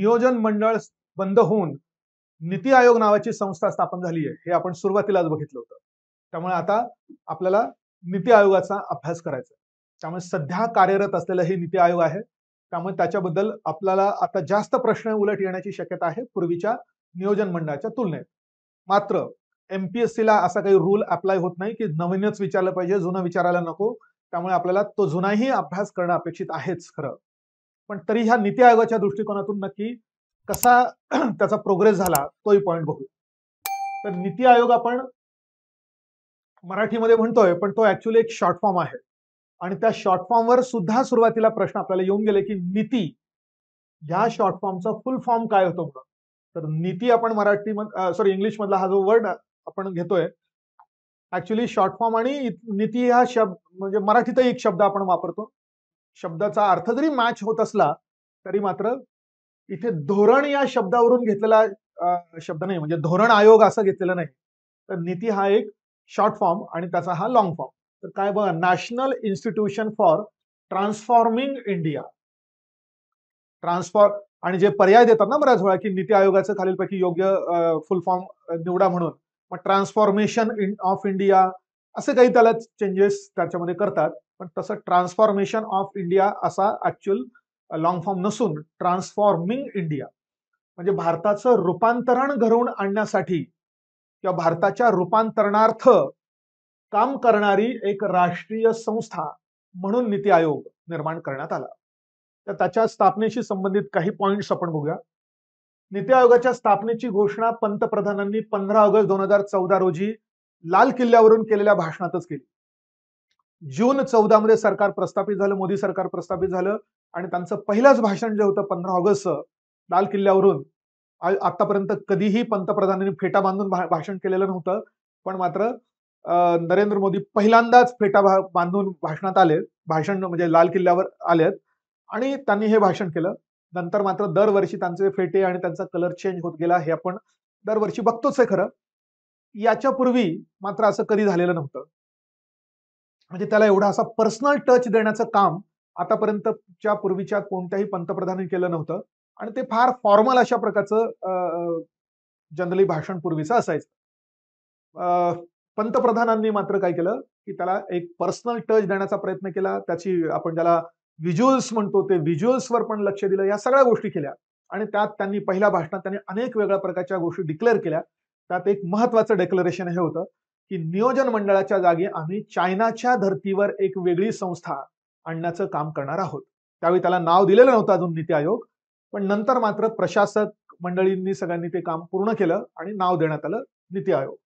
नियोजन मंडळ बंद होऊन नीती आयोग नावाची संस्था स्थापन झाली आहे हे आपण सुरुवातीलाच बघितलं होतं त्यामुळे आता आपल्याला नीती आयोगाचा अभ्यास करायचा त्यामुळे सध्या कार्यरत असलेलं हे नीती आयोग आहे त्यामुळे त्याच्याबद्दल आपल्याला आता जास्त प्रश्न उलट येण्याची शक्यता आहे पूर्वीच्या नियोजन मंडळाच्या तुलनेत मात्र ला असा काही रूल अप्लाय होत नाही की नवीनच विचारलं पाहिजे जुनं विचारायला नको त्यामुळे आपल्याला तो जुनाही अभ्यास करणं अपेक्षित आहेच खरं पण तरी ह्या नीती आयोगाच्या दृष्टिकोनातून नक्की कसा त्याचा प्रोग्रेस झाला तोही पॉईंट बघू तर नीती आयोग आपण मराठीमध्ये म्हणतोय पण तो ऍक्च्युली एक शॉर्ट फॉर्म आहे आणि त्या शॉर्ट फॉर्मवर सुद्धा सुरुवातीला प्रश्न आपल्याला येऊन गेले की नीती ह्या शॉर्ट फॉर्मचा फुल फॉर्म काय होतो म्हणून तर नीती आपण मराठी सॉरी इंग्लिश मधला हा जो वर्ड आपण घेतोय ऍक्च्युली शॉर्ट फॉर्म आणि नीती हा शब्द म्हणजे मराठीतही एक शब्द आपण वापरतो शब्दाचा अर्थ जरी मॅच होत असला तरी मात्र इथे धोरण या शब्दावरून घेतलेला शब्द नाही म्हणजे धोरण आयोग असं घेतलेला नाही तर नीती हा एक शॉर्ट फॉर्म आणि त्याचा हा लॉंग फॉर्म तर काय बघा national institution for transforming India transform आणि जे पर्याय देतात ना बऱ्याच वेळा की नीती आयोगाचं खालीलपैकी योग्य फुल फॉर्म निवडा म्हणून मग ट्रान्सफॉर्मेशन ऑफ इंडिया असे काही त्याला चेंजेस त्याच्यामध्ये करतात पण तसं ट्रान्सफॉर्मेशन ऑफ इंडिया असा ऍक्च्युअल लॉंग फॉर्म नसून ट्रान्सफॉर्मिंग इंडिया म्हणजे भारताचं रूपांतरण घडवून आणण्यासाठी किंवा भारताच्या रूपांतरणार्थ काम करणारी एक राष्ट्रीय संस्था म्हणून नीती आयोग निर्माण करण्यात आला तर त्याच्या स्थापनेशी संबंधित काही पॉइंट्स आपण बघूया नीती आयोगाच्या स्थापनेची घोषणा पंतप्रधानांनी पंधरा ऑगस्ट दोन हजार चौदा रोजी लाल किल्ल्यावरून केलेल्या भाषणातच केली जून चौदा मध्ये सरकार प्रस्थापित झालं मोदी सरकार प्रस्थापित झालं आणि त्यांचं पहिलंच भाषण जे होतं पंधरा ऑगस्ट लाल किल्ल्यावरून आतापर्यंत कधीही पंतप्रधानांनी फेटा बांधून भाषण केलेलं नव्हतं पण मात्र नरेंद्र मोदी पहिल्यांदाच फेटा बांधून भाषणात आले भाषण म्हणजे लाल किल्ल्यावर आलेत आणि त्यांनी हे भाषण केलं नंतर मात्र दरवर्षी त्यांचे फेटे आणि त्यांचा कलर चेंज होत गेला हे आपण दरवर्षी बघतोच आहे खरं याच्यापूर्वी मात्र असं कधी झालेलं नव्हतं म्हणजे त्याला एवढा असा पर्सनल टच देण्याचं काम आतापर्यंतच्या पूर्वीच्या कोणत्याही पंतप्रधानांनी केलं नव्हतं आणि ते फार फॉर्मल अशा प्रकारचं जनरली भाषण पूर्वीचं असायचं पंतप्रधानांनी मात्र काय केलं की त्याला एक पर्सनल टच देण्याचा प्रयत्न केला त्याची आपण ज्याला व्हिज्युअल्स म्हणतो ते व्हिज्युअल्सवर पण लक्ष दिलं या सगळ्या गोष्टी केल्या आणि त्यात त्यांनी पहिल्या भाषणात त्यांनी अनेक वेगळ्या प्रकारच्या गोष्टी डिक्लेअर केल्या त्यात एक महत्वाचं डेक्लरेशन हे होतं की नियोजन मंडळाच्या जागी आम्ही चायनाच्या धर्तीवर एक वेगळी संस्था आणण्याचं काम करणार आहोत त्यावेळी त्याला नाव दिलेलं नव्हतं अजून नीती आयोग पण नंतर मात्र प्रशासक मंडळींनी सगळ्यांनी ते काम पूर्ण केलं आणि नाव देण्यात आलं नीती आयोग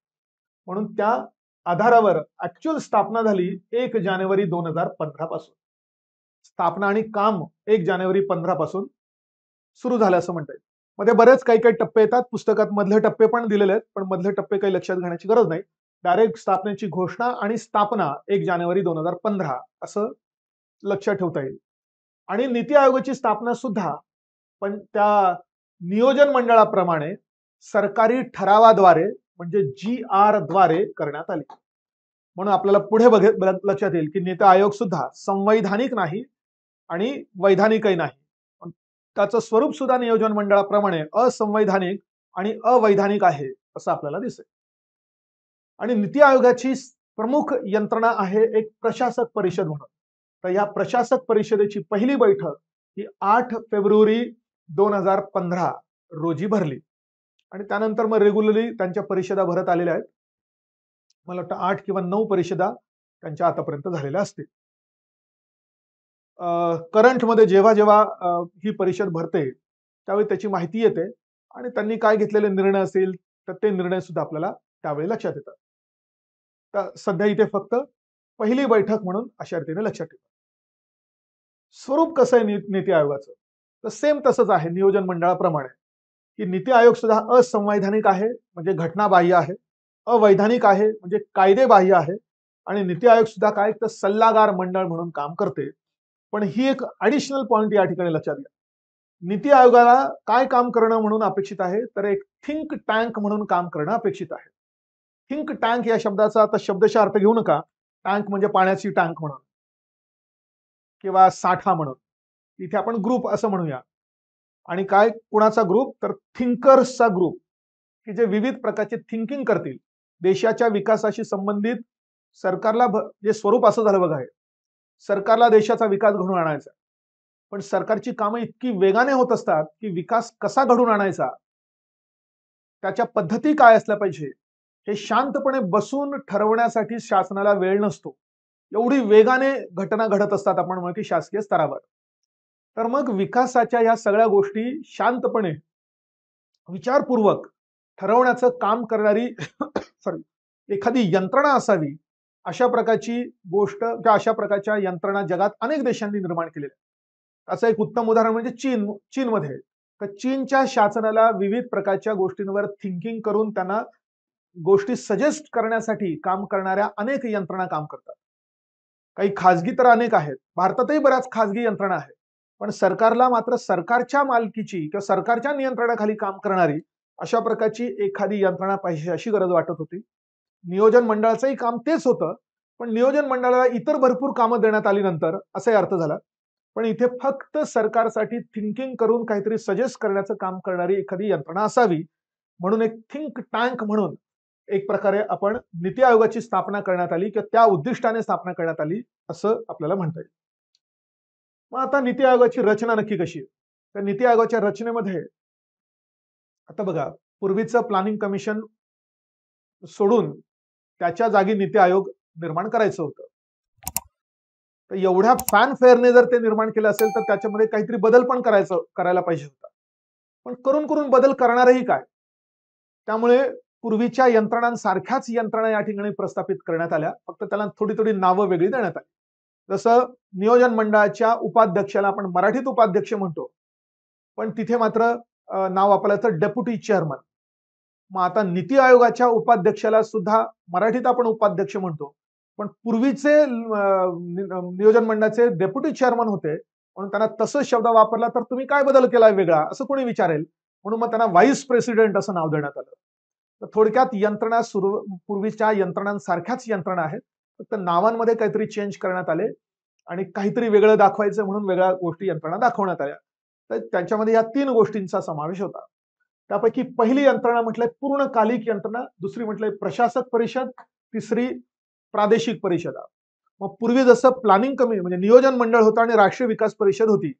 म्हणून त्या आधारावर ऍक्च्युअल स्थापना झाली एक जानेवारी दोन हजार पंधरा पासून स्थापना आणि काम एक जानेवारी पंधरा पासून सुरू झालं असं म्हणता मध्ये बरेच काही काही टप्पे येतात पुस्तकात मधले टप्पे पण दिलेले आहेत पण मधले टप्पे काही लक्षात घेण्याची गरज नाही डायरेक्ट स्थापनेची घोषणा आणि स्थापना एक जानेवारी दोन हजार पंधरा असं लक्षात ठेवता येईल आणि नीती आयोगाची स्थापना सुद्धा पण त्या नियोजन मंडळाप्रमाणे सरकारी ठरावाद्वारे म्हणजे जी आर द्वारे करण्यात आली म्हणून आपल्याला पुढे बघ लक्षात येईल की नीती आयोग सुद्धा संवैधानिक नाही आणि वैधानिकही नाही त्याचं स्वरूप सुद्धा नियोजन मंडळाप्रमाणे असंवैधानिक आणि अवैधानिक आहे असं आपल्याला दिसेल आणि नीती आयोगाची प्रमुख यंत्रणा आहे एक प्रशासक परिषद म्हणून तर या प्रशासक परिषदेची पहिली बैठक ही आठ फेब्रुवारी दोन हजार पंधरा रोजी भरली आणि त्यानंतर मग रेग्युलरली त्यांच्या परिषदा भरत आलेल्या आहेत मला वाटतं आठ किंवा नऊ परिषदा त्यांच्या आतापर्यंत झालेल्या असतील करंटमध्ये जेव्हा जेव्हा ही परिषद भरते त्यावेळी त्याची माहिती येते आणि त्यांनी काय घेतलेले निर्णय असेल तर ते निर्णय सुद्धा आपल्याला त्यावेळी लक्षात येतात तर सध्या इथे फक्त पहिली बैठक म्हणून अशा रीतीने लक्षात ठेवा स्वरूप कसं आहे नीती आयोगाचं तर सेम तसंच आहे नियोजन मंडळाप्रमाणे की नीती आयोग सुद्धा असंवैधानिक आहे म्हणजे घटनाबाह्य आहे अवैधानिक आहे म्हणजे कायदेबाह्य आहे आणि नीती आयोग सुद्धा काय तर सल्लागार मंडळ म्हणून काम करते पण ही एक ॲडिशनल पॉईंट या ठिकाणी लक्षात घ्या नीती आयोगाला काय काम करणं म्हणून अपेक्षित आहे तर एक थिंक टँक म्हणून काम करणं अपेक्षित आहे थिंक टँक या शब्दाचा आता शब्दशः अर्थ घेऊ नका टँक म्हणजे पाण्याची टँक म्हणून किंवा साठा म्हणून इथे आपण ग्रुप असं म्हणूया आणि काय कुणाचा ग्रुप तर थिंकर्सचा ग्रुप की जे विविध प्रकारचे थिंकिंग करतील देशाच्या विकासाशी संबंधित सरकारला जे स्वरूप असं झालं बघा सरकारला देशाचा विकास घडून आणायचा पण सरकारची कामं इतकी वेगाने होत असतात की विकास कसा घडून आणायचा त्याच्या पद्धती काय असल्या पाहिजे हे शांतपणे बसून ठरवण्यासाठी शासनाला वेळ नसतो एवढी वेगाने घटना घडत असतात आपण म्हणतो की शासकीय स्तरावर तर मग विकासाच्या या सगळ्या गोष्टी शांतपणे विचारपूर्वक ठरवण्याचं काम करणारी सॉरी एखादी यंत्रणा असावी अशा प्रकारची गोष्ट किंवा अशा प्रकारच्या यंत्रणा जगात अनेक देशांनी निर्माण केलेल्या असं एक उत्तम उदाहरण म्हणजे चीन चीनमध्ये तर चीनच्या शासनाला विविध प्रकारच्या गोष्टींवर थिंकिंग करून त्यांना गोष्टी सजेस्ट करण्यासाठी काम करणाऱ्या अनेक यंत्रणा काम करतात काही खाजगी तर अनेक आहेत भारतातही बऱ्याच खाजगी यंत्रणा आहेत पण सरकारला मात्र सरकारच्या मालकीची किंवा सरकारच्या नियंत्रणाखाली काम करणारी अशा प्रकारची एखादी यंत्रणा पाहिजे अशी गरज वाटत होती नियोजन मंडळाचंही काम तेच होतं पण नियोजन मंडळाला इतर भरपूर कामं देण्यात आली नंतर असाही अर्थ झाला पण इथे फक्त सरकारसाठी थिंकिंग करून काहीतरी सजेस्ट करण्याचं काम करणारी एखादी यंत्रणा असावी म्हणून एक थिंक टँक म्हणून एक प्रकारे आपण नीती आयोगाची स्थापना करण्यात आली किंवा त्या उद्दिष्टाने स्थापना करण्यात आली असं आपल्याला म्हणता येईल मग आता नीती आयोगाची रचना नक्की कशी आहे तर नीती आयोगाच्या रचनेमध्ये आता बघा पूर्वीचं प्लॅनिंग कमिशन सोडून त्याच्या जागी नीती आयोग निर्माण करायचं होतं तर एवढ्या फॅन फेअरने जर ते निर्माण केलं असेल तर त्याच्यामध्ये काहीतरी बदल पण करायचं करायला पाहिजे होता पण करून करून बदल करणारही काय त्यामुळे पूर्वीच्या यंत्रणांसारख्याच यंत्रणा या ठिकाणी प्रस्थापित करण्यात आल्या फक्त त्याला थोडी थोडी नावं वेगळी देण्यात आली जसं नियोजन मंडळाच्या उपाध्यक्षाला आपण मराठीत उपाध्यक्ष म्हणतो पण तिथे मात्र नाव आपल्याला तर डेप्युटी चेअरमन मग आता नीती आयोगाच्या उपाध्यक्षाला सुद्धा मराठीत आपण उपाध्यक्ष म्हणतो पण पूर्वीचे नियोजन मंडळाचे डेप्युटी चेअरमन होते म्हणून त्यांना तसं शब्द वापरला तर तुम्ही काय बदल केला वेगळा असं कोणी विचारेल म्हणून मग त्यांना व्हाईस प्रेसिडेंट असं नाव देण्यात आलं थोडक्यात यंत्रणा सुरू पूर्वीच्या यंत्रणांसारख्याच यंत्रणा आहेत फक्त नावांमध्ये काहीतरी चेंज करण्यात आले आणि काहीतरी वेगळं दाखवायचं म्हणून वेगळ्या गोष्टी यंत्रणा दाखवण्यात आल्या तर त्यांच्यामध्ये या तीन गोष्टींचा समावेश होता त्यापैकी पहिली यंत्रणा म्हटलंय पूर्णकालिक यंत्रणा दुसरी म्हटलंय प्रशासक परिषद तिसरी प्रादेशिक परिषदा मग पूर्वी जसं प्लॅनिंग कमी म्हणजे नियोजन मंडळ होतं आणि राष्ट्रीय विकास परिषद होती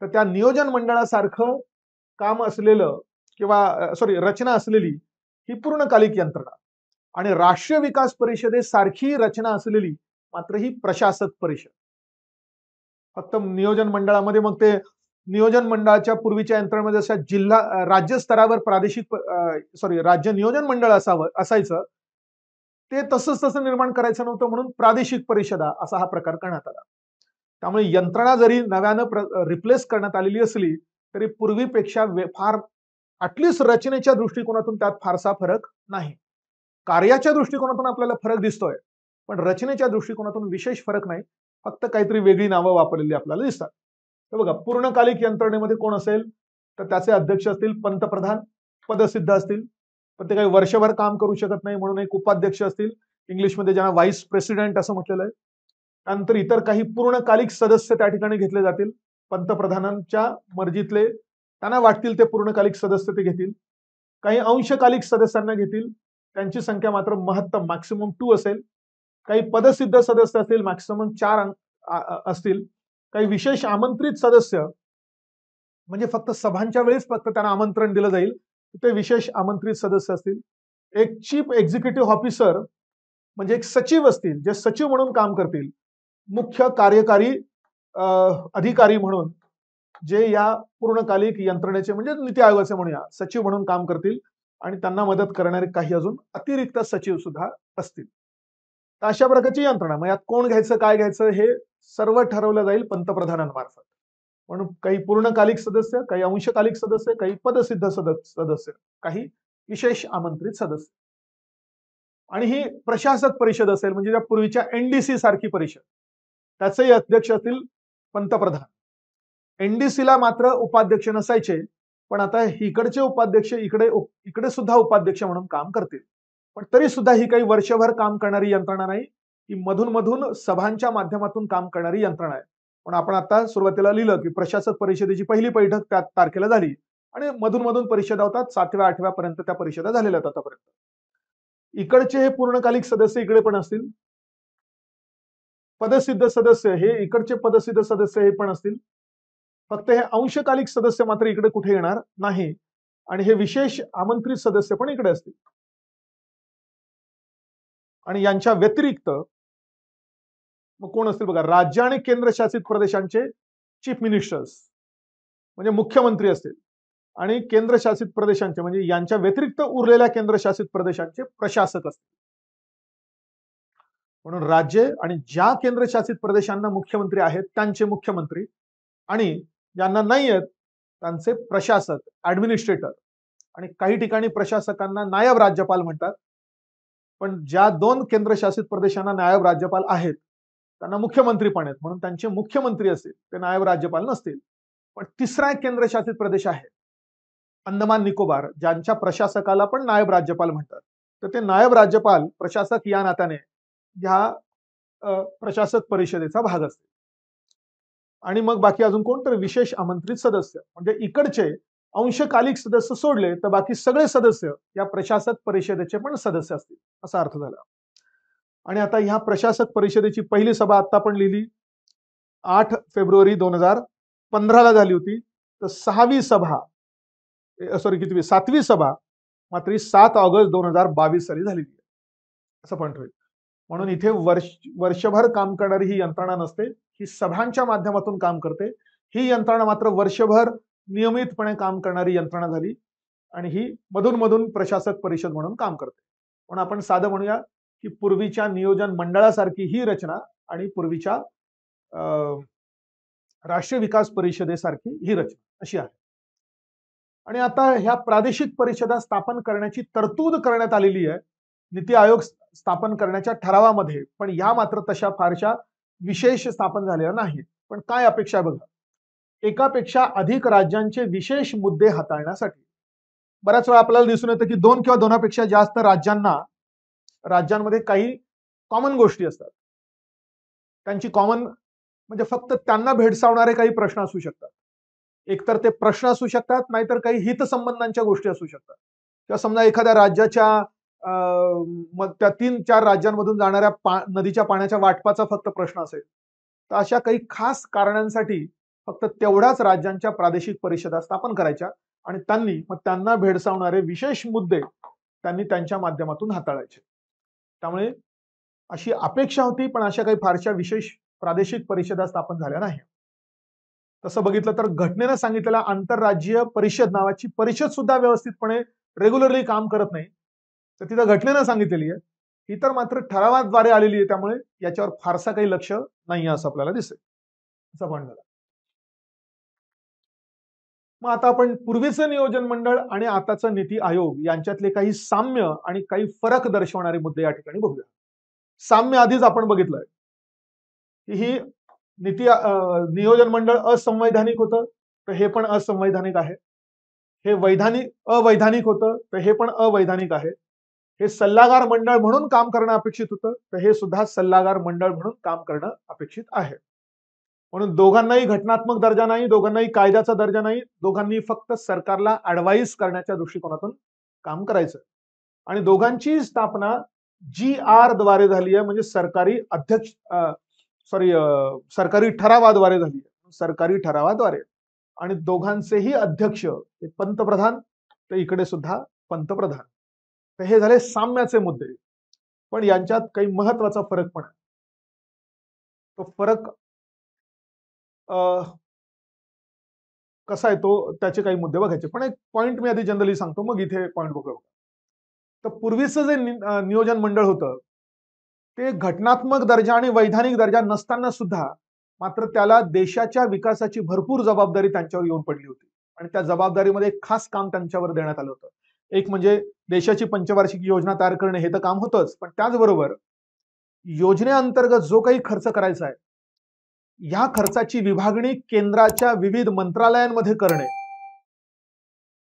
तर त्या नियोजन मंडळासारखं काम असलेलं किंवा सॉरी रचना असलेली ही पूर्णकालिक यंत्रणा आणि राष्ट्रीय विकास परिषदेसारखी रचना असलेली मात्र ही प्रशासक परिषद फक्त नियोजन मंडळामध्ये मग ते नियोजन मंडळाच्या पूर्वीच्या यंत्रणेमध्ये अशा जिल्हा राज्य स्तरावर प्रादेशिक सॉरी राज्य नियोजन मंडळ असावं असायचं ते तसंच तसं निर्माण करायचं नव्हतं म्हणून प्रादेशिक परिषदा असा हा प्रकार करण्यात आला त्यामुळे यंत्रणा जरी नव्यानं रिप्लेस करण्यात आलेली असली तरी पूर्वीपेक्षा फार अटलिस्ट रचनेच्या दृष्टिकोनातून त्यात फारसा फरक नाही कार्याच्या दृष्टिकोनातून आपल्याला फरक दिसतोय पण रचनेच्या दृष्टिकोनातून विशेष फरक नाही फक्त काहीतरी वेगळी नावं वापरलेली आपल्याला दिसतात तर बघा पूर्णकालिक यंत्रणेमध्ये कोण असेल तर त्याचे अध्यक्ष असतील पंतप्रधान पदसिद्ध असतील पण ते काही वर्षभर काम करू शकत नाही म्हणून एक उपाध्यक्ष असतील इंग्लिशमध्ये ज्यांना व्हाईस प्रेसिडेंट असं म्हटलेलं आहे त्यानंतर इतर काही पूर्णकालिक सदस्य त्या ठिकाणी घेतले जातील पंतप्रधानांच्या मर्जीतले त्यांना वाटतील ते पूर्णकालिक सदस्य ते घेतील काही अंशकालिक सदस्यांना घेतील त्यांची संख्या मात्र महत्तम मॅक्सिमम टू असेल काही पदसिद्ध सदस्य असतील मॅक्सिमम चार असतील काही विशेष आमंत्रित सदस्य म्हणजे फक्त सभांच्या वेळेस फक्त त्यांना आमंत्रण दिलं जाईल ते विशेष आमंत्रित सदस्य असतील एक चीफ एक्झिक्युटिव्ह ऑफिसर म्हणजे एक सचिव असतील जे सचिव म्हणून काम करतील मुख्य कार्यकारी अधिकारी म्हणून जे या पूर्णकालिक यंत्रणेचे म्हणजे नीती आयोगाचे म्हणूया सचिव म्हणून काम करतील आणि त्यांना मदत करणारे काही अजून अतिरिक्त सचिव सुद्धा असतील तर अशा प्रकारची यंत्रणा मग यात कोण घ्यायचं काय घ्यायचं हे सर्व ठरवलं जाईल पंतप्रधानांमार्फत पण काही पूर्णकालिक सदस्य काही अंशकालिक सदस्य काही पदसिद्ध सदस्य काही विशेष आमंत्रित सदस्य आणि ही प्रशासक परिषद असेल म्हणजे त्या पूर्वीच्या एनडीसी सारखी परिषद त्याचेही अध्यक्ष असतील पंतप्रधान एनडीसीला मात्र उपाध्यक्ष नसायचे पण आता इकडचे उपाध्यक्ष इकडे इकडे सुद्धा उपाध्यक्ष म्हणून काम करतील पण तरी सुद्धा ही काही वर्षभर काम करणारी यंत्रणा नाही ही मधून मधून सभांच्या माध्यमातून काम करणारी यंत्रणा आहे पण आपण आता सुरुवातीला लिहिलं की प्रशासक परिषदेची पहिली बैठक त्या तारखेला झाली आणि मधून मधून परिषदा होतात सातव्या आठव्या पर्यंत त्या परिषदा झालेल्या आहेत आतापर्यंत इकडचे हे पूर्णकालिक सदस्य इकडे पण असतील पदसिद्ध सदस्य हे इकडचे पदसिद्ध सदस्य हे पण असतील फक्त हे अंशकालिक सदस्य मात्र इकडे कुठे येणार नाही आणि हे विशेष आमंत्रित सदस्य पण इकडे असतील आणि यांच्या व्यतिरिक्त मग कोण असतील बघा राज्य आणि केंद्रशासित प्रदेशांचे चीफ मिनिस्टर्स म्हणजे मुख्यमंत्री असतील आणि केंद्रशासित प्रदेशांचे म्हणजे यांच्या व्यतिरिक्त उरलेल्या केंद्रशासित प्रदेशांचे प्रशासक असतील म्हणून राज्य आणि ज्या केंद्रशासित प्रदेशांना मुख्यमंत्री आहेत त्यांचे मुख्यमंत्री आणि ज्यांना नाही आहेत त्यांचे प्रशासक ऍडमिनिस्ट्रेटर आणि काही ठिकाणी प्रशासकांना नायब राज्यपाल म्हणतात पण ज्या दोन केंद्रशासित प्रदेशांना नायब राज्यपाल आहेत त्यांना मुख्यमंत्री पण आहेत म्हणून त्यांचे मुख्यमंत्री असतील ते नायब राज्यपाल नसतील पण तिसरा एक केंद्रशासित प्रदेश आहे अंदमान निकोबार ज्यांच्या प्रशासकाला पण नायब राज्यपाल म्हणतात तर ते नायब राज्यपाल प्रशासक या नात्याने ह्या प्रशासक परिषदेचा भाग असते आणि मग बाकी अजून कोण तर विशेष आमंत्रित सदस्य म्हणजे इकडचे अंशकालिक सदस्य सोडले तर बाकी सगळे सदस्य या प्रशासक परिषदेचे पण सदस्य असतील असा अर्थ झाला आणि आता ह्या प्रशासक परिषदेची पहिली सभा आता पण लिहिली आठ फेब्रुवारी दोन हजार पंधराला झाली होती तर सहावी सभा सॉरी किती सातवी सभा मात्र सात ऑगस्ट दोन हजार बावीस साली झालेली आहे असं पण होईल म्हणून इथे वर्ष वर्षभर काम करणारी ही यंत्रणा नसते ही सभांच्या माध्यमातून काम करते ही यंत्रणा मात्र वर्षभर नियमितपणे काम करणारी यंत्रणा झाली आणि ही मधून मधून प्रशासक परिषद म्हणून काम करते म्हणून आपण साधं म्हणूया की पूर्वीच्या नियोजन मंडळासारखी ही रचना आणि पूर्वीच्या राष्ट्रीय विकास परिषदेसारखी ही रचना अशी आहे आणि आता ह्या प्रादेशिक परिषदा स्थापन करण्याची तरतूद करण्यात आलेली आहे नीती आयोग स्थापन करण्याच्या ठरावामध्ये पण या मात्र तशा फारशा विशेष स्थापन झालेल्या नाहीत पण काय अपेक्षा बघा एकापेक्षा अधिक राज्यांचे विशेष मुद्दे हाताळण्यासाठी बऱ्याच वेळा आपल्याला दिसून येतं की दोन किंवा दोनापेक्षा जास्त राज्यांना राज्यांमध्ये काही कॉमन गोष्टी असतात त्यांची कॉमन म्हणजे फक्त त्यांना भेडसावणारे काही प्रश्न असू शकतात एकतर ते प्रश्न असू शकतात नाहीतर काही हितसंबंधांच्या गोष्टी असू शकतात किंवा समजा एखाद्या राज्याच्या मग त्या तीन चार राज्यांमधून जाणाऱ्या नदीच्या पाण्याच्या वाटपाचा फक्त प्रश्न असेल तर अशा काही खास कारणांसाठी फक्त तेवढ्याच राज्यांच्या प्रादेशिक परिषदा स्थापन करायच्या आणि त्यांनी मग त्यांना भेडसावणारे विशेष मुद्दे त्यांनी त्यांच्या माध्यमातून हाताळायचे त्यामुळे अशी अपेक्षा होती पण अशा काही फारशा विशेष प्रादेशिक परिषदा स्थापन झाल्या नाही तसं बघितलं तर घटनेनं सांगितलेल्या आंतरराज्यीय परिषद नावाची परिषद सुद्धा व्यवस्थितपणे रेग्युलरली काम करत नाही तर तिथं घटनेनं सांगितलेली आहे ही तर मात्र ठरावाद्वारे आलेली आहे त्यामुळे याच्यावर फारसा काही लक्ष नाही असं आपल्याला दिसेल असं पण झालं मग आता आपण पूर्वीचं नियोजन मंडळ आणि आताचं नीती आयोग यांच्यातले काही साम्य आणि काही फरक दर्शवणारे मुद्दे या ठिकाणी बघूया साम्य आधीच आपण बघितलंय की ही नीती नियोजन मंडळ असंवैधानिक होतं तर हे पण असंवैधानिक आहे हे वैधानिक अवैधानिक होतं तर हे पण अवैधानिक आहे हे सल्लागार मंडळ म्हणून काम करणं अपेक्षित होतं तर हे सुद्धा सल्लागार मंडळ म्हणून काम करणं अपेक्षित आहे म्हणून दोघांनाही घटनात्मक दर्जा नाही दोघांनाही कायद्याचा दर्जा नाही दोघांनी फक्त सरकारला ऍडवाईस करण्याच्या दृष्टिकोनातून काम करायचं आणि दोघांची स्थापना जी आर द्वारे झाली आहे म्हणजे सरकारी अध्यक्ष सॉरी सरकारी ठरावाद्वारे झाली आहे सरकारी ठरावाद्वारे आणि दोघांचेही अध्यक्ष हे पंतप्रधान तर इकडे सुद्धा पंतप्रधान तर हे झाले साम्याचे मुद्दे पण यांच्यात काही महत्वाचा फरक पण आहे तो फरक कसा आहे तो त्याचे काही मुद्दे बघायचे पण एक पॉइंट मी आधी जनरली सांगतो मग इथे पॉइंट बघू तर पूर्वीचं जे नियोजन मंडळ होतं ते घटनात्मक दर्जा आणि वैधानिक दर्जा नसताना सुद्धा मात्र त्याला देशाच्या विकासाची भरपूर जबाबदारी त्यांच्यावर येऊन पडली होती आणि त्या जबाबदारीमध्ये खास काम त्यांच्यावर देण्यात आलं होतं एक म्हणजे देशाची पंचवार्षिक योजना तयार करणे हे तर काम होतंच पण त्याचबरोबर योजनेअंतर्गत जो काही खर्च करायचा आहे या खर्चाची विभागणी केंद्राच्या विविध मंत्रालयांमध्ये करणे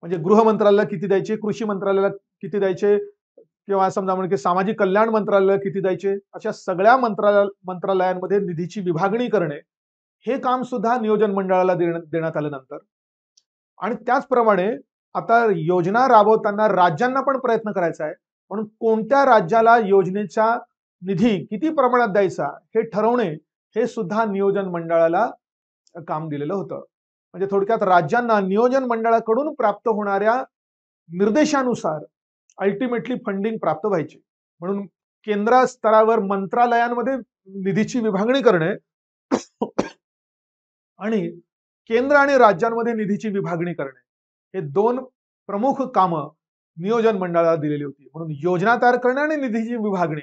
म्हणजे गृह मंत्रालयाला किती द्यायचे कृषी मंत्रालयाला किती द्यायचे किंवा समजा म्हणजे सामाजिक कल्याण मंत्रालयाला किती द्यायचे अशा सगळ्या मंत्रालय मंत्रालयांमध्ये निधीची विभागणी करणे हे काम सुद्धा नियोजन मंडळाला देण्यात नंतर आणि त्याचप्रमाणे आता योजना राबवताना राज्यांना पण प्रयत्न करायचा आहे म्हणून कोणत्या राज्याला योजनेचा निधी किती प्रमाणात द्यायचा हे ठरवणे हे सुद्धा नियोजन मंडळाला काम दिलेलं होतं म्हणजे थोडक्यात राज्यांना नियोजन मंडळाकडून प्राप्त होणाऱ्या निर्देशानुसार अल्टिमेटली फंडिंग प्राप्त व्हायची म्हणून केंद्र स्तरावर मंत्रालयांमध्ये निधीची विभागणी करणे आणि केंद्र आणि राज्यांमध्ये निधीची विभागणी करणे हे दोन प्रमुख कामं नियोजन मंडळाला दिलेली होती म्हणून योजना तयार करणे आणि निधीची विभागणी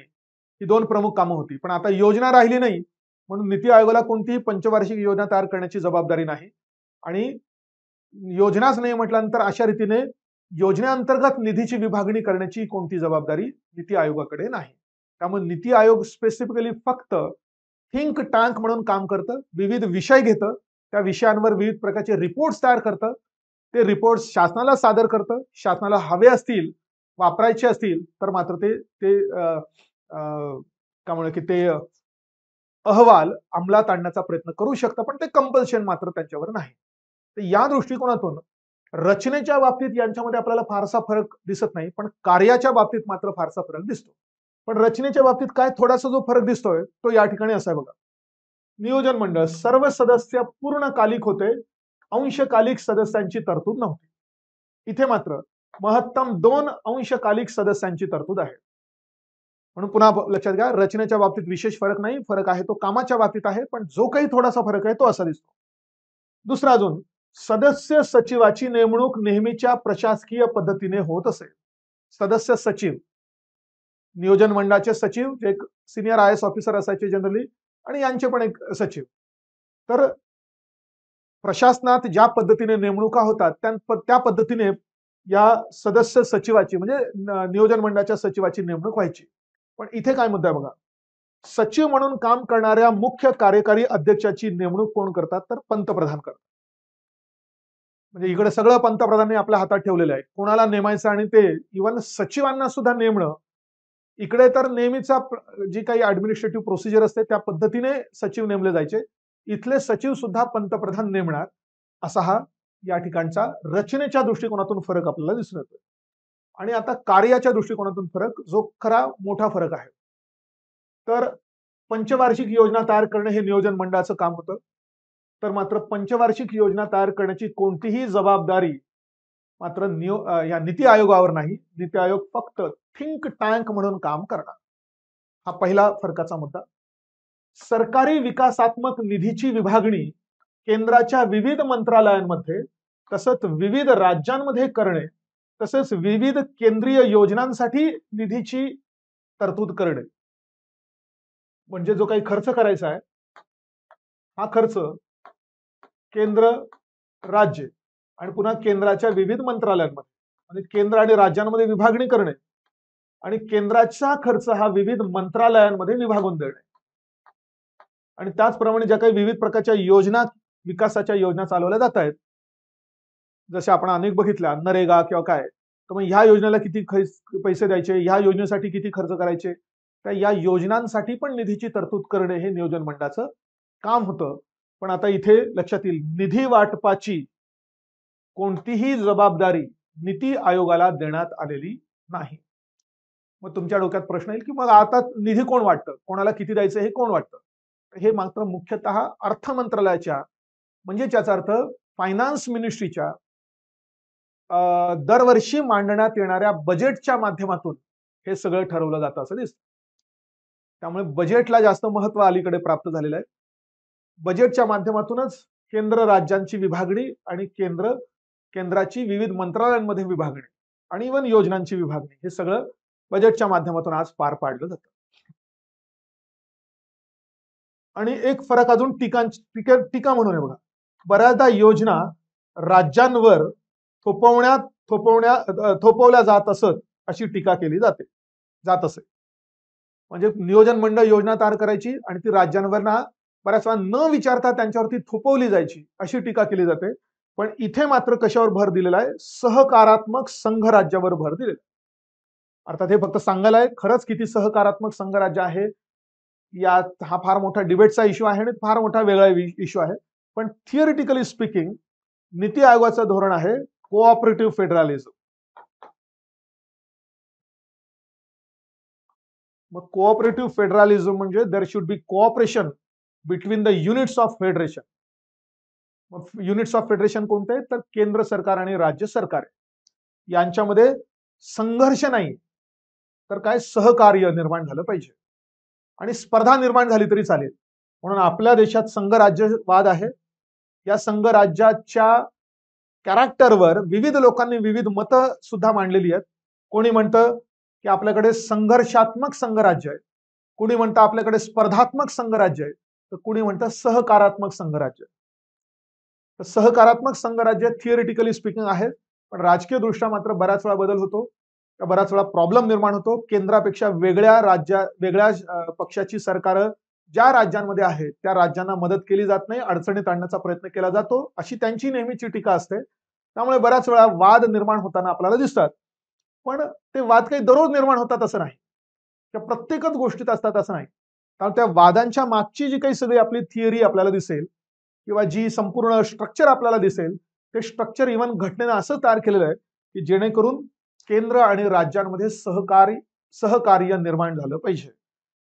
ही दोन प्रमुख कामं होती पण आता योजना राहिली नाही म्हणून नीती आयोगाला कोणतीही पंचवार्षिक योजना तयार करण्याची जबाबदारी नाही आणि योजनाच नाही म्हटल्यानंतर अशा रीतीने योजनेअंतर्गत निधीची विभागणी करण्याची कोणती जबाबदारी नीती आयोगाकडे नाही त्यामुळे नीती आयोग स्पेसिफिकली फक्त थिंक टँक म्हणून काम करतं विविध विषय घेतं त्या विषयांवर विविध प्रकारचे रिपोर्ट्स तयार करतं ते रिपोर्ट्स शासनाला सादर करतं शासनाला हवे असतील वापरायचे असतील तर मात्र ते ते त्यामुळे की ते अहवाल अंमलात आणण्याचा प्रयत्न करू शकतं पण ते कंपल्शन मात्र त्यांच्यावर नाही तर या दृष्टिकोनातून रचनेच्या बाबतीत यांच्यामध्ये आपल्याला फारसा फरक दिसत नाही पण कार्याच्या बाबतीत मात्र फारसा फरक दिसतो पण रचनेच्या बाबतीत काय थोडासा जो फरक दिसतोय तो या ठिकाणी असा आहे बघा नियोजन मंडळ सर्व सदस्य पूर्णकालिक होते अंशकालिक सदस्यांची तरतूद नव्हती इथे मात्र महत्तम दोन अंशकालिक सदस्यांची तरतूद आहे म्हणून पुन्हा लक्षात घ्या रचनेच्या बाबतीत विशेष फरक नाही फरक आहे तो कामाच्या बाबतीत आहे पण जो काही थोडासा फरक आहे तो असा दिसतो दुसरा अजून सदस्य सचिवाची नेमणूक नेहमीच्या प्रशासकीय पद्धतीने होत असे सदस्य सचिव नियोजन मंडळाचे सचिव एक सिनियर आय एस ऑफिसर असायचे जनरली आणि यांचे पण एक सचिव तर प्रशासनात ज्या पद्धतीने नेमणुका होतात त्या पद्धतीने या सदस्य सचिवाची म्हणजे नियोजन मंडळाच्या सचिवाची नेमणूक व्हायची पण इथे काय मुद्दा आहे बघा सचिव म्हणून काम करणाऱ्या मुख्य कार्यकारी अध्यक्षाची नेमणूक कोण करतात तर पंतप्रधान करतात म्हणजे इकडे सगळं पंतप्रधानांनी आपल्या हातात ठेवलेलं आहे कोणाला नेमायचं आणि ते इवन सचिवांना सुद्धा नेमणं इकडे तर नेहमीचा जी काही ऍडमिनिस्ट्रेटिव्ह प्रोसिजर असते त्या पद्धतीने सचिव नेमले जायचे इथले सचिव सुद्धा पंतप्रधान नेमणार असा हा या ठिकाणचा रचनेच्या दृष्टिकोनातून फरक आपल्याला दिसून येतोय आणि आता कार्याच्या दृष्टिकोनातून फरक जो खरा मोठा फरक आहे तर पंचवार्षिक योजना तयार करणे हे नियोजन मंडळाचं काम होतं तर मात्र पंचवार्षिक योजना तयार करण्याची कोणतीही जबाबदारी मात्र नियो या नीती आयोगावर नाही नीती आयोग फक्त थिंक टँक म्हणून काम करणार हा पहिला फरकाचा मुद्दा सरकारी विकासात्मक निधीची विभागणी केंद्राच्या विविध मंत्रालयांमध्ये तसंच विविध राज्यांमध्ये करणे तसेच विविध केंद्रीय योजनांसाठी निधीची तरतूद करणे म्हणजे जो काही खर्च करायचा आहे हा खर्च केंद्र राज्य आणि पुन्हा केंद्राच्या विविध मंत्रालयांमध्ये आणि केंद्र आणि राज्यांमध्ये विभागणी करणे आणि केंद्राचा खर्च हा विविध मंत्रालयांमध्ये विभागून देणे आणि त्याचप्रमाणे ज्या काही विविध प्रकारच्या योजना विकासाच्या योजना चालवल्या जात आहेत जसे आपण अनेक बघितल्या नरेगा किंवा काय तर मग ह्या योजनेला किती पैसे द्यायचे ह्या योजनेसाठी किती खर्च करायचे त्या या योजनांसाठी पण निधीची तरतूद करणे हे नियोजन मंडळाचं काम होतं पण आता इथे लक्षात येईल निधी वाटपाची कोणतीही जबाबदारी नीती आयोगाला देण्यात आलेली नाही मग तुमच्या डोक्यात प्रश्न येईल की मग आता निधी कोण वाटतं कोणाला किती द्यायचं हे कोण वाटतं हे मात्र मुख्यतः अर्थ मंत्रालयाच्या म्हणजे त्याचा अर्थ फायनान्स मिनिस्ट्रीच्या दरवर्षी मांडण्यात येणाऱ्या बजेटच्या माध्यमातून हे सगळं ठरवलं जातं असं दिसतं त्यामुळे बजेटला जास्त महत्व अलीकडे प्राप्त झालेलं आहे बजेटच्या माध्यमातूनच केंद्र राज्यांची विभागणी आणि केंद्र केंद्राची विविध मंत्रालयांमध्ये विभागणी आणि इवन योजनांची विभागणी हे सगळं बजेटच्या माध्यमातून आज पार पाडलं जातं आणि एक फरक अजून टीका टीका म्हणून आहे बघा बऱ्याचदा योजना राज्यांवर थोपवण्यात थोपवण्या थोपवल्या जात असत अशी टीका केली जाते जात असे म्हणजे नियोजन मंडळ योजना तयार करायची आणि ती राज्यांवर ना बऱ्याच वेळा न विचारता त्यांच्यावरती थोपवली जायची अशी टीका केली जाते पण इथे मात्र कशावर भर दिलेला आहे सहकारात्मक संघ राज्यावर भर दिलेला अर्थात हे फक्त सांगायला आहे खरंच किती सहकारात्मक संघ राज्य आहे या हा फार मोठा डिबेटचा इश्यू आहे आणि फार मोठा वेगळा इश्यू आहे पण थिअरिटिकली स्पीकिंग नीती आयोगाचं धोरण आहे कोऑपरेटिव्ह फेडरलिझम मग कोऑपरेटिव्ह फेडरालिझम म्हणजे there should be cooperation between the units of federation मग युनिट्स ऑफ फेडरेशन कोणते आहेत तर केंद्र सरकार आणि राज्य सरकार यांच्यामध्ये संघर्ष नाही तर काय सहकार्य निर्माण झालं पाहिजे आणि स्पर्धा निर्माण झाली तरी चालेल म्हणून आपल्या देशात संघराज्यवाद आहे या संघराज्याच्या कॅरेक्टरवर विविध लोकांनी विविध मतं सुद्धा मांडलेली आहेत कोणी म्हणतं की आपल्याकडे संघर्षात्मक संघराज्य आहे कोणी म्हणतं आपल्याकडे स्पर्धात्मक संघराज्य आहे तर कोणी म्हणतं सहकारात्मक संघराज्य तर सहकारात्मक संघराज्य थिअरिटिकली स्पीकिंग आहे पण राजकीय दृष्ट्या मात्र बऱ्याच वेळा बदल होतो बऱ्याच वेळा प्रॉब्लेम निर्माण होतो केंद्रापेक्षा वेगळ्या राज्या वेगळ्या पक्षाची सरकार ज्या राज्यांमध्ये आहेत त्या राज्यांना मदत केली जात नाही अडचणीत आणण्याचा प्रयत्न केला जातो अशी त्यांची नेहमीची टीका असते त्यामुळे बऱ्याच वेळा वाद निर्माण होताना आपल्याला दिसतात पण ते वाद काही दररोज निर्माण होतात असं नाही त्या प्रत्येकच गोष्टीत असतात असं नाही कारण त्या वादांच्या मागची जी काही सगळी आपली थिअरी आपल्याला दिसेल किंवा जी संपूर्ण स्ट्रक्चर आपल्याला दिसेल ते स्ट्रक्चर इव्हन घटनेनं असं तयार केलेलं आहे की जेणेकरून केंद्र आणि राज्यांमध्ये सहकारी सहकार्य निर्माण झालं पाहिजे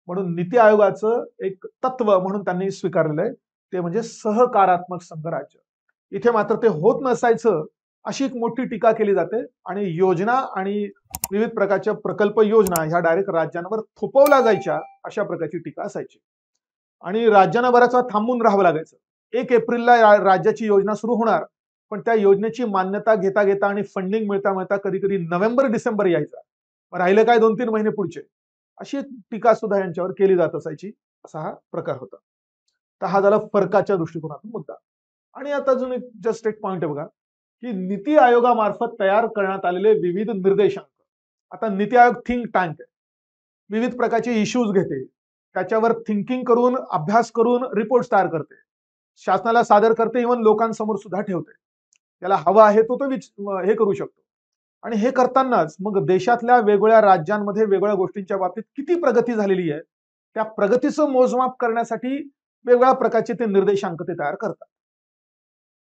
म्हणून नीती आयोगाचं एक तत्व म्हणून त्यांनी स्वीकारलेलं आहे ते म्हणजे सहकारात्मक संघराज्य इथे मात्र ते होत नसायचं अशी एक मोठी टीका केली जाते आणि योजना आणि विविध प्रकारच्या प्रकल्प योजना ह्या डायरेक्ट राज्यांवर थोपवल्या जायच्या अशा प्रकारची टीका असायची आणि राज्यांना बराच थांबून राहावं लागायचं एक एप्रिलला राज्याची योजना सुरू होणार पण त्या योजनेची मान्यता घेता घेता आणि फंडिंग मिळता मिळता कधी कधी नोव्हेंबर डिसेंबर यायचा राहिलं काय दोन तीन महिने पुढचे अशी टीका सुद्धा यांच्यावर केली जात असायची असा हा प्रकार होता तर हा झाला फरकाच्या दृष्टिकोनातून मुद्दा आणि आता अजून एक जस्ट एक पॉईंट आहे बघा की नीती आयोगामार्फत तयार करण्यात आलेले विविध निर्देशांक आता नीती आयोग थिंक टँक आहे विविध प्रकारचे इश्यूज घेते त्याच्यावर थिंकिंग करून अभ्यास करून रिपोर्ट तयार करते शासनाला सादर करते इव्हन लोकांसमोर सुद्धा ठेवते त्याला हवा आहे तो तो विच हे करू शकतो आणि हे करतानाच मग देशातल्या वेगवेगळ्या राज्यांमध्ये वेगवेगळ्या गोष्टींच्या बाबतीत किती प्रगती झालेली आहे त्या प्रगतीचं मोजमाप करण्यासाठी वेगवेगळ्या प्रकारचे ते निर्देशांक ते तयार करतात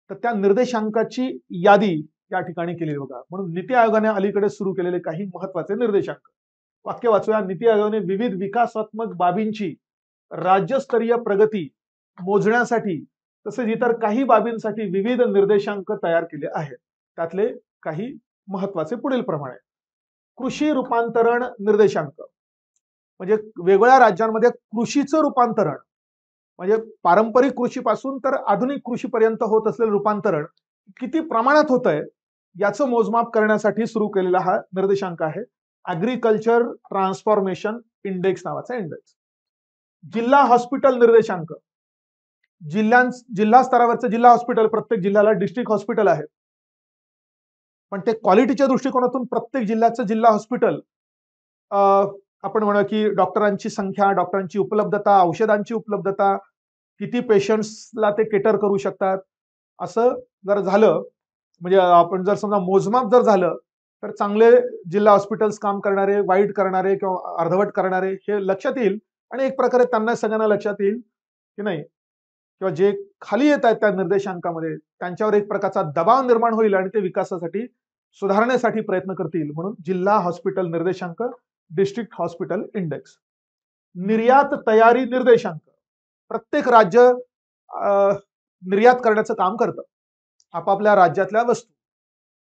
तर त्या निर्देशांकाची यादी या ठिकाणी केली बघा म्हणून नीती आयोगाने अलीकडे सुरू केलेले काही महत्वाचे निर्देशांक वाक्य वाचूया नीती आयोगाने विविध विकासात्मक बाबींची राज्यस्तरीय प्रगती मोजण्यासाठी तसेच इतर काही बाबींसाठी विविध निर्देशांक तयार केले आहेत त्यातले काही महत्वाचे पुढील प्रमाणे कृषी रूपांतरण निर्देशांक म्हणजे वेगवेगळ्या राज्यांमध्ये कृषीचं रूपांतरण म्हणजे पारंपरिक कृषीपासून तर आधुनिक कृषीपर्यंत होत असलेलं रूपांतरण किती प्रमाणात होत आहे याचं मोजमाप करण्यासाठी सुरू केलेला हा निर्देशांक आहे अग्रिकल्चर ट्रान्सफॉर्मेशन इंडेक्स नावाचा इंडेक्स जिल्हा हॉस्पिटल निर्देशांक जिल्ह्या जिल्हा स्तरावरचं जिल्हा हॉस्पिटल प्रत्येक जिल्ह्याला डिस्ट्रिक्ट हॉस्पिटल आहे पण ते क्वालिटीच्या दृष्टिकोनातून प्रत्येक जिल्ह्याचं जिल्हा हॉस्पिटल आपण म्हणू की डॉक्टरांची संख्या डॉक्टरांची उपलब्धता औषधांची उपलब्धता किती पेशंट्सला ते केटर करू शकतात असं जर झालं म्हणजे आपण जर समजा मोजमाप जर झालं तर चांगले जिल्हा हॉस्पिटल्स काम करणारे वाईट करणारे किंवा अर्धवट करणारे हे लक्षात येईल आणि एक प्रकारे त्यांना सगळ्यांना लक्षात येईल की नाही किंवा जे खाली येत आहेत त्या निर्देशांकामध्ये त्यांच्यावर एक प्रकारचा दबाव निर्माण होईल आणि ते विकासासाठी सुधारण्यासाठी प्रयत्न करतील म्हणून जिल्हा हॉस्पिटल निर्देशांक डिस्ट्रिक्ट हॉस्पिटल इंडेक्स निर्यात तयारी निर्देशांक प्रत्येक राज्य निर्यात करण्याचं काम करतं आपापल्या राज्यातल्या वस्तू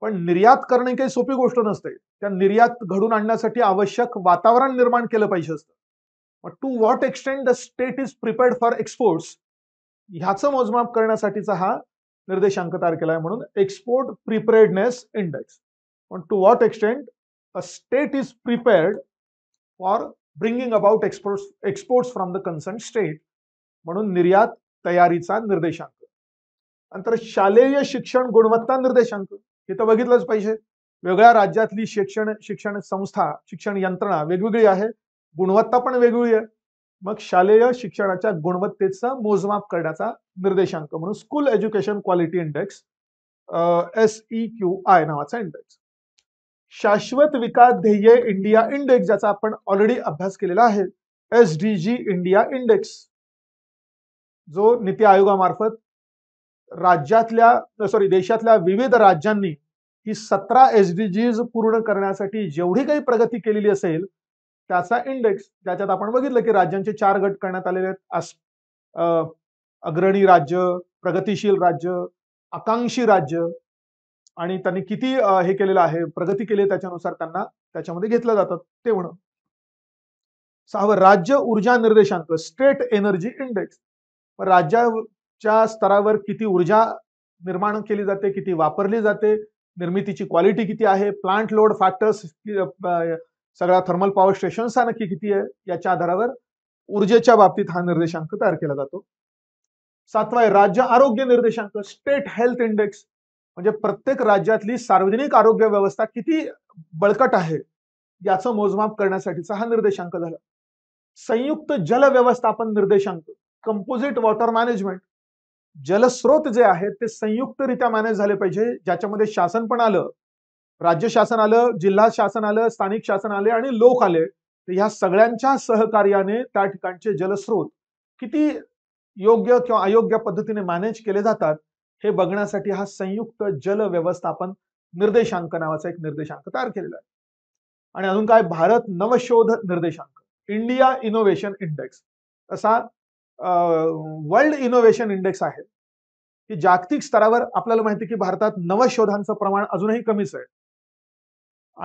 पण निर्यात करणे काही सोपी गोष्ट नसते त्या निर्यात घडून आणण्यासाठी आवश्यक वातावरण निर्माण केलं पाहिजे असतं to what extent the state is prepared for exports ह्याचं मोजमाप करण्यासाठीचा हा निर्देशांक तयार केला आहे म्हणून एक्सपोर्ट प्रिपेअर्डनेस इंडेक्स पण to what extent a state is prepared for bringing about export exports from the concern state म्हणून निर्यात तयारीचा निर्देशांक नंतर शालेय शिक्षण गुणवत्ता निर्देशांक हे तर बघितलंच पाहिजे वेगळ्या राज्यातली शिक्षण शिक्षण संस्था शिक्षण यंत्रणा वेगवेगळी आहे गुणवत्ता पण वेगवेगळी आहे मग शालेय शिक्षणाच्या गुणवत्तेचा मोजमाप करण्याचा निर्देशांक म्हणून school education quality index S E Q I नावाचा इंडेक्स शाश्वत विकास ध्येय इंडिया इंडेक्स ज्याचा आपण ऑलरेडी अभ्यास केलेला आहे एस डी इंडिया इंडेक्स जो नीती आयोगामार्फत राज्यातल्या सॉरी देशातल्या विविध राज्यांनी ही सतरा एस डी पूर्ण करण्यासाठी जेवढी काही प्रगती केलेली असेल त्याचा इंडेक्स ज्याच्यात आपण बघितलं की राज्यांचे चार गट करण्यात आलेले आहेत अग्रणी राज्य प्रगतीशील राज्य आकांक्षी राज्य आणि त्यांनी किती हे केलेलं आहे प्रगती केली आहे त्याच्यानुसार त्यांना त्याच्यामध्ये घेतलं जातात ते म्हणून सहावं राज्य ऊर्जा निर्देशांक स्टेट एनर्जी इंडेक्स राज्याच्या स्तरावर किती ऊर्जा निर्माण केली जाते किती वापरली जाते निर्मितीची क्वालिटी किती आहे प्लांट लोड फॅक्टर्स सगळ्या थर्मल पॉवर स्टेशनचा नक्की किती आहे याच्या आधारावर ऊर्जेच्या बाबतीत हा निर्देशांक तयार केला जातो सातवा आहे राज्य आरोग्य निर्देशांक स्टेट हेल्थ इंडेक्स म्हणजे प्रत्येक राज्यातली सार्वजनिक आरोग्य व्यवस्था किती बळकट आहे याचं मोजमाप करण्यासाठीचा हा निर्देशांक झाला संयुक्त जल व्यवस्थापन निर्देशांक कंपोजिट वॉटर मॅनेजमेंट जलस्रोत जे आहेत ते संयुक्तरित्या मॅनेज झाले पाहिजे ज्याच्यामध्ये शासन पण आलं राज्य शासन आलं जिल्हा शासन आलं स्थानिक शासन आले आणि लोक आले तर ह्या सगळ्यांच्या सहकार्याने त्या ठिकाणचे जलस्रोत किती योग्य किंवा अयोग्य पद्धतीने मॅनेज केले जातात हे बघण्यासाठी हा संयुक्त जल व्यवस्थापन निर्देशांक नावाचा एक निर्देशांक तयार केलेला आहे आणि अजून काय भारत नवशोध निर्देशांक इंडिया इनोव्हेशन इंडेक्स असा वर्ल्ड इनोव्हेशन इंडेक्स आहे की जागतिक स्तरावर आपल्याला माहिती की भारतात नवशोधांचं प्रमाण अजूनही कमीच आहे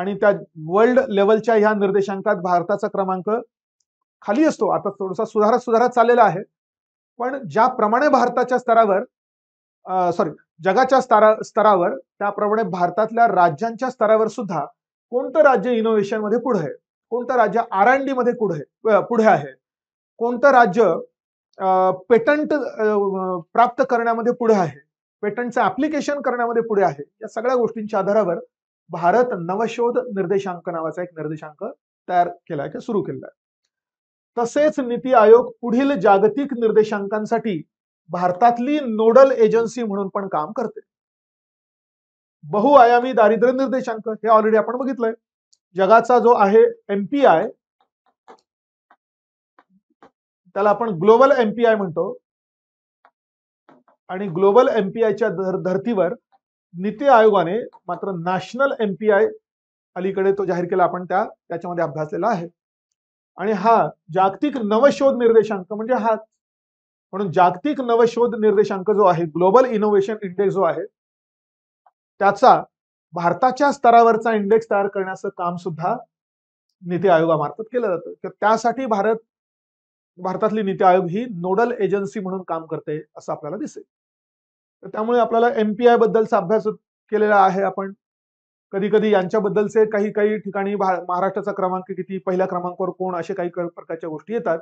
आणि त्या वर्ल्ड लेवलच्या ह्या निर्देशांकात भारताचा क्रमांक खाली असतो आता थोडासा सुधारत सुधारत चाललेला आहे पण ज्याप्रमाणे भारताच्या स्तरावर सॉरी जगाच्या स्तरा स्तरावर त्याप्रमाणे भारतातल्या राज्यांच्या स्तरावर सुद्धा कोणतं राज्य इनोव्हेशनमध्ये पुढे आहे कोणतं राज्य आर डी मध्ये पुढे पुढे आहे कोणतं राज्य पेटंट प्राप्त करण्यामध्ये पुढे आहे पेटंटचं ऍप्लिकेशन करण्यामध्ये पुढे आहे या सगळ्या गोष्टींच्या आधारावर भारत नवशोध निर्देशांक नावाचा एक निर्देशांक तयार केलाय किंवा सुरू केलेला आहे तसेच नीती आयोग पुढील जागतिक निर्देशांकांसाठी भारतातली नोडल एजन्सी म्हणून पण काम करते बहुआयामी दारिद्र्य निर्देशांक हे ऑलरेडी आपण बघितलंय जगाचा जो आहे एमपीआय त्याला आपण ग्लोबल एमपीआय म्हणतो आणि ग्लोबल एमपीआयच्या धर्तीवर नीती आयोगाने मात्र नॅशनल एम पी आय अलीकडे तो जाहीर केला आपण त्या त्याच्यामध्ये अभ्यासलेला आहे आणि हा जागतिक नवशोध निर्देशांक म्हणजे हा म्हणून जागतिक नवशोध निर्देशांक जो आहे ग्लोबल इनोव्हेशन इंडेक्स जो आहे त्याचा भारताच्या स्तरावरचा इंडेक्स तयार करण्याचं काम सुद्धा नीती आयोगामार्फत केलं जातं तर त्यासाठी भारत भारतातली नीती आयोग ही नोडल एजन्सी म्हणून काम करते असं आपल्याला दिसेल तर त्यामुळे आपल्याला एमपीआय पी बद्दलचा अभ्यास केलेला आहे आपण कधी कधी यांच्याबद्दलचे काही काही ठिकाणी महाराष्ट्राचा क्रमांक किती पहिल्या क्रमांकावर कोण असे काही प्रकारच्या गोष्टी येतात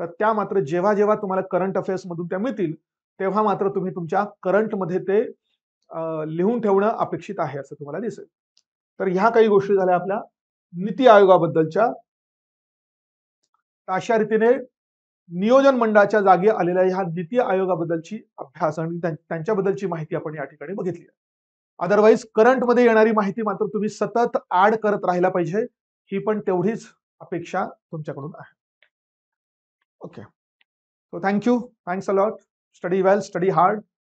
तर त्या मात्र जेव्हा जेव्हा तुम्हाला करंट अफेअर्स मधून त्या मिळतील तेव्हा मात्र तुम्ही तुमच्या करंटमध्ये ते लिहून ठेवणं अपेक्षित आहे असं तुम्हाला दिसेल तर ह्या काही गोष्टी झाल्या आपल्या नीती आयोगाबद्दलच्या अशा रीतीने नियोजन मंडळाच्या जागी आलेल्या ह्या नीती आयोगाबद्दलची अभ्यास आणि त्यांच्याबद्दलची माहिती आपण या ठिकाणी बघितली अदरवाईज करंटमध्ये येणारी माहिती मात्र तुम्ही सतत ऍड करत राहिला पाहिजे ही पण तेवढीच अपेक्षा तुमच्याकडून आहे okay so thank you thanks a lot study well study hard